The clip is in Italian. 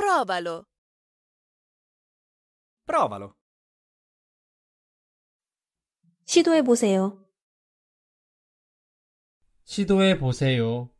Provalo. Provalo. 시도해 보세요. 시도해 보세요.